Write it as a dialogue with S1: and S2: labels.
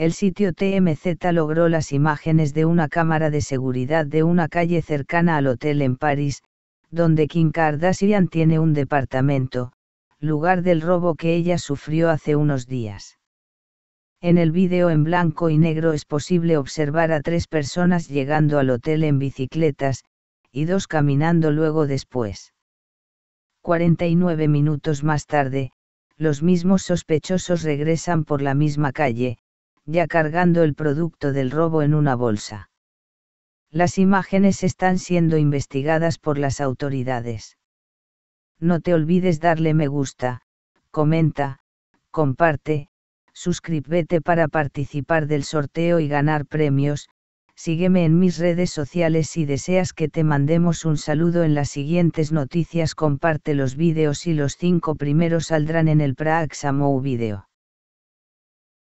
S1: el sitio TMZ logró las imágenes de una cámara de seguridad de una calle cercana al hotel en París, donde Kim Kardashian tiene un departamento, lugar del robo que ella sufrió hace unos días. En el vídeo en blanco y negro es posible observar a tres personas llegando al hotel en bicicletas, y dos caminando luego después. 49 minutos más tarde, los mismos sospechosos regresan por la misma calle, ya cargando el producto del robo en una bolsa. Las imágenes están siendo investigadas por las autoridades. No te olvides darle me gusta, comenta, comparte, suscríbete para participar del sorteo y ganar premios, sígueme en mis redes sociales si deseas que te mandemos un saludo en las siguientes noticias comparte los vídeos y los cinco primeros saldrán en el praxamo video.